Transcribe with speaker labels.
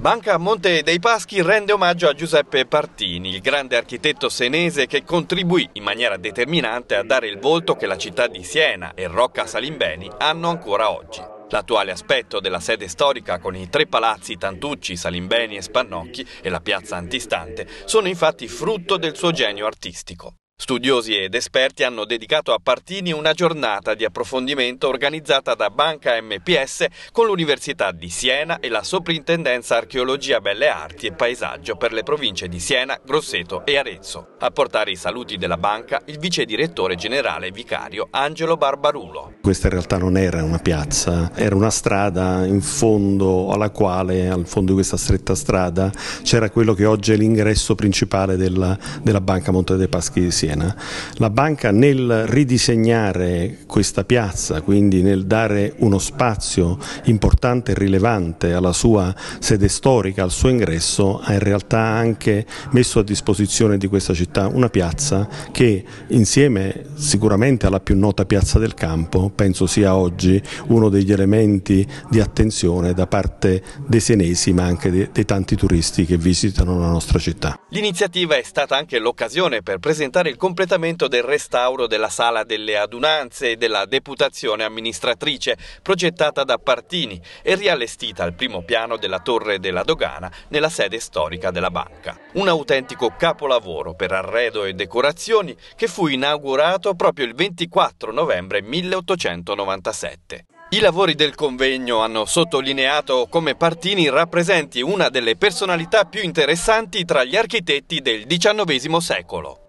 Speaker 1: Banca Monte dei Paschi rende omaggio a Giuseppe Partini, il grande architetto senese che contribuì in maniera determinante a dare il volto che la città di Siena e Rocca Salimbeni hanno ancora oggi. L'attuale aspetto della sede storica con i tre palazzi Tantucci, Salimbeni e Spannocchi e la piazza antistante sono infatti frutto del suo genio artistico. Studiosi ed esperti hanno dedicato a Partini una giornata di approfondimento organizzata da Banca MPS con l'Università di Siena e la Soprintendenza Archeologia Belle Arti e Paesaggio per le province di Siena, Grosseto e Arezzo. A portare i saluti della banca il vice direttore generale vicario Angelo Barbarulo.
Speaker 2: Questa in realtà non era una piazza, era una strada in fondo alla quale, al fondo di questa stretta strada, c'era quello che oggi è l'ingresso principale della, della Banca Monte dei Paschi di Siena. Siena, la banca nel ridisegnare questa piazza, quindi nel dare uno spazio importante e rilevante alla sua sede storica, al suo ingresso, ha in realtà anche messo a disposizione di questa città una piazza che insieme sicuramente alla più nota piazza del campo, penso sia oggi uno degli elementi di attenzione da parte dei senesi ma anche dei, dei tanti turisti che visitano la nostra città.
Speaker 1: L'iniziativa è stata anche l'occasione per presentare il completamento del restauro della sala delle adunanze e della deputazione amministratrice progettata da Partini e riallestita al primo piano della torre della dogana nella sede storica della banca. Un autentico capolavoro per arredo e decorazioni che fu inaugurato proprio il 24 novembre 1897. I lavori del convegno hanno sottolineato come Partini rappresenti una delle personalità più interessanti tra gli architetti del XIX secolo.